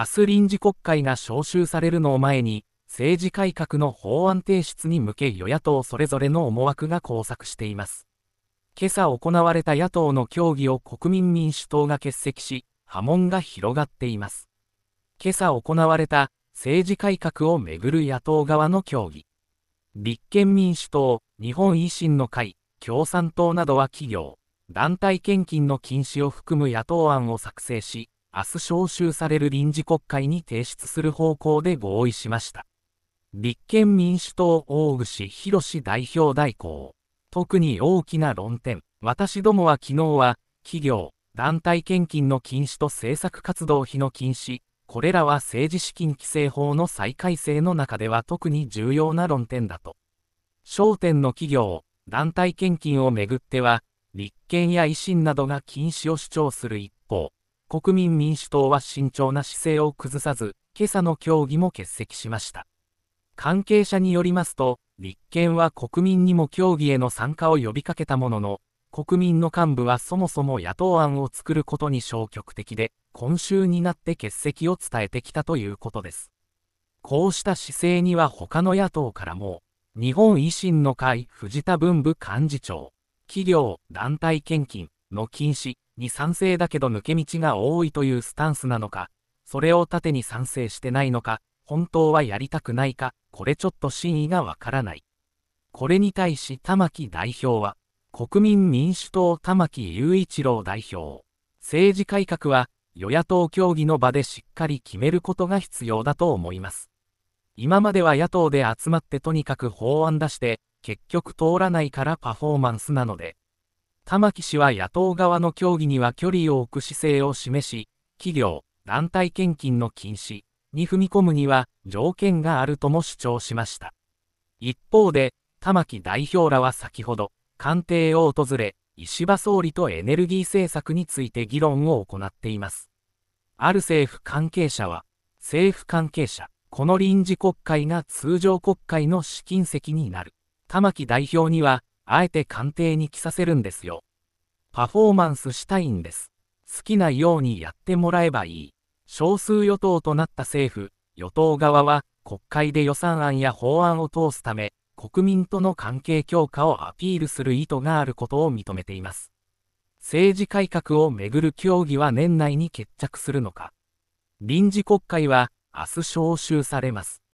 明日臨時国会が召集されるのを前に、政治改革の法案提出に向け与野党それぞれの思惑が交錯しています。今朝行われた野党の協議を国民民主党が欠席し、波紋が広がっています。今朝行われた政治改革をめぐる野党側の協議。立憲民主党、日本維新の会、共産党などは企業、団体献金の禁止を含む野党案を作成し、明日召集される臨時国会に提出する方向で合意しました。立憲民主党大串博代表代行。特に大きな論点。私どもは昨日は、企業、団体献金の禁止と政策活動費の禁止、これらは政治資金規正法の再改正の中では特に重要な論点だと。焦点の企業、団体献金をめぐっては、立憲や維新などが禁止を主張する一方、国民民主党は慎重な姿勢を崩さず、今朝の協議も欠席しました。関係者によりますと、立憲は国民にも協議への参加を呼びかけたものの、国民の幹部はそもそも野党案を作ることに消極的で、今週になって欠席を伝えてきたということです。こうした姿勢には他の野党からも、日本維新の会藤田文部幹事長、企業、団体献金、の禁止に賛成だけど抜け道が多いというスタンスなのか、それを盾に賛成してないのか、本当はやりたくないか、これちょっと真意がわからない。これに対し玉木代表は、国民民主党玉木雄一郎代表、政治改革は与野党協議の場でしっかり決めることが必要だと思います。今までは野党で集まってとにかく法案出して、結局通らないからパフォーマンスなので、玉木氏は野党側の協議には距離を置く姿勢を示し、企業、団体献金の禁止に踏み込むには条件があるとも主張しました。一方で、玉木代表らは先ほど、官邸を訪れ、石破総理とエネルギー政策について議論を行っています。ある政府関係者は、政府関係者、この臨時国会が通常国会の試金石になる。玉木代表には、あえて官邸に来させるんですよ。パフォーマンスしたいんです。好きなようにやってもらえばいい。少数与党となった政府、与党側は国会で予算案や法案を通すため、国民との関係強化をアピールする意図があることを認めています。政治改革をめぐる協議は年内に決着するのか。臨時国会は明日召集されます。